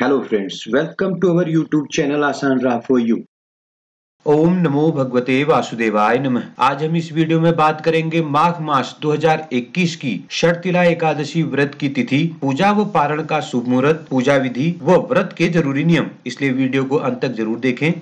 hello friends welcome to our YouTube channel आसान राह for you ओम नमो भगवते वासुदेवाय नमः आज हम इस वीडियो में बात करेंगे माघ मास 2021 की शर्तिला एकादशी व्रत की तिथि पूजा व पारण का शुभ मुहूर्त पूजा विधि व व्रत के जरूरी नियम इसलिए वीडियो को अंत तक जरूर देखें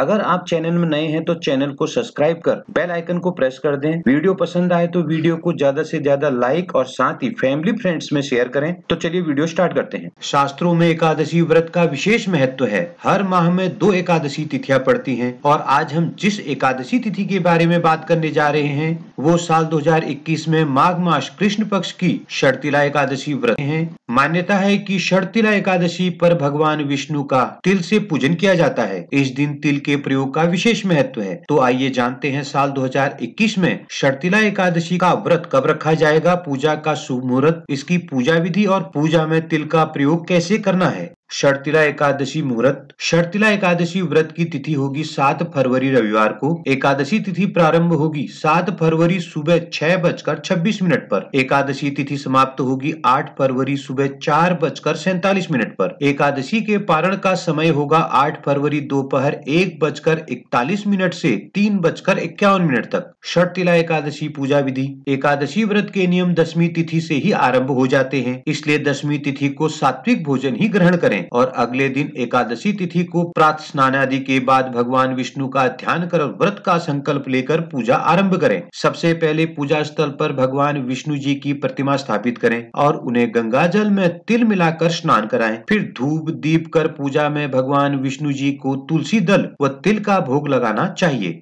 अगर आप चैनल में नए हैं तो चैनल को सब्सक्राइब कर बेल आइकन को प्रेस कर दें वीडियो पसंद आए तो वीडियो को ज्यादा से ज्यादा लाइक और साथ ही फैमिली फ्रेंड्स में शेयर करें तो चलिए वीडियो स्टार्ट करते हैं शास्त्रों में एकादशी व्रत का विशेष महत्व है हर माह में दो एकादशी तिथियां पड़ती है और आज हम जिस एकादशी तिथि के बारे में बात करने जा रहे हैं वो साल 2021 में माघ मास कृष्ण पक्ष की शर्तिला एकादशी व्रत है मान्यता है कि शर्तिला एकादशी पर भगवान विष्णु का तिल से पूजन किया जाता है इस दिन तिल के प्रयोग का विशेष महत्व है तो आइए जानते हैं साल 2021 में शर्तिला एकादशी का व्रत कब रखा जाएगा पूजा का शुभ मुहूर्त इसकी पूजा विधि और पूजा में तिल का प्रयोग कैसे करना है शर्तिला एकादशी मुहूर्त शर्तिला एकादशी व्रत की तिथि होगी सात फरवरी रविवार को एकादशी तिथि प्रारंभ होगी सात फरवरी सुबह छह बजकर छब्बीस मिनट पर एकादशी तिथि समाप्त होगी आठ फरवरी सुबह चार बजकर सैतालीस मिनट पर एकादशी के पारण का समय होगा आठ फरवरी दोपहर एक बजकर इकतालीस मिनट से तीन बजकर इक्यावन मिनट तक शर्तिला एकादशी पूजा विधि एकादशी व्रत के नियम दसवीं तिथि से ही आरंभ हो जाते हैं इसलिए दसवीं तिथि को सात्विक भोजन ही ग्रहण करें करें और अगले दिन एकादशी तिथि को प्रात स्नान आदि के बाद भगवान विष्णु का ध्यान कर और व्रत का संकल्प लेकर पूजा आरंभ करें सबसे पहले पूजा स्थल पर भगवान विष्णु जी की प्रतिमा स्थापित करें और उन्हें गंगा जल में तिल मिलाकर स्नान कराएं फिर धूप दीप कर पूजा में भगवान विष्णु जी को तुलसी दल व तिल का भोग लगाना चाहिए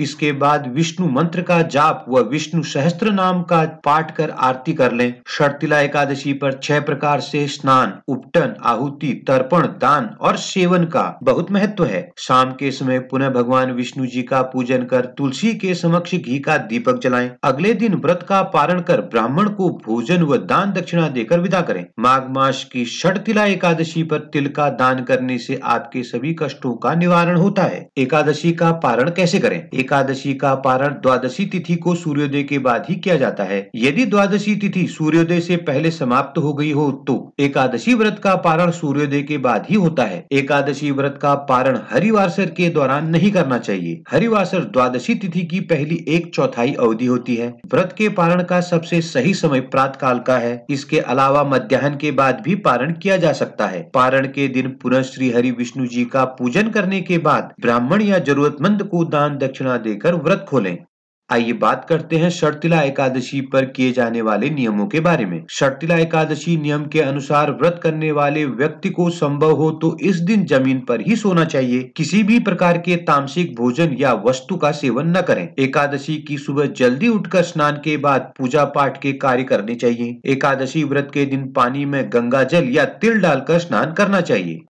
इसके बाद विष्णु मंत्र का जाप व विष्णु सहस्त्र नाम का पाठ कर आरती कर लें शर्तिला एकादशी पर छह प्रकार से स्नान उपटन आहुति तर्पण दान और सेवन का बहुत महत्व है शाम के समय पुनः भगवान विष्णु जी का पूजन कर तुलसी के समक्ष घी का दीपक जलाएं अगले दिन व्रत का पारण कर ब्राह्मण को भोजन व दान दक्षिणा देकर विदा करें माघ मास की शर्तिला एकादशी पर तिल का दान करने से आपके सभी कष्टों का निवारण होता है एकादशी का पारण कैसे करें एकादशी का पारण द्वादशी तिथि को सूर्योदय के बाद ही किया जाता है यदि द्वादशी तिथि सूर्योदय से पहले समाप्त हो गई हो तो एकादशी व्रत का पारण सूर्योदय के बाद ही होता है एकादशी व्रत का पारण हरिवासर के दौरान नहीं करना चाहिए हरिवासर द्वादशी तिथि की पहली एक चौथाई अवधि होती है व्रत के पारण का सबसे सही समय प्रात काल का है इसके अलावा मध्यान्ह के बाद भी पारण किया जा सकता है पारण के दिन पुनः श्री हरि विष्णु जी का पूजन करने के बाद ब्राह्मण या जरूरतमंद को दान दक्षिणा ना देकर व्रत खोलें आइए बात करते हैं शर्तिला एकादशी पर किए जाने वाले नियमों के बारे में शर्तिला एकादशी नियम के अनुसार व्रत करने वाले व्यक्ति को संभव हो तो इस दिन जमीन पर ही सोना चाहिए किसी भी प्रकार के तामसिक भोजन या वस्तु का सेवन न करें एकादशी की सुबह जल्दी उठकर स्नान के बाद पूजा पाठ के कार्य करने चाहिए एकादशी व्रत के दिन पानी में गंगा जल या तिल डालकर स्नान करना चाहिए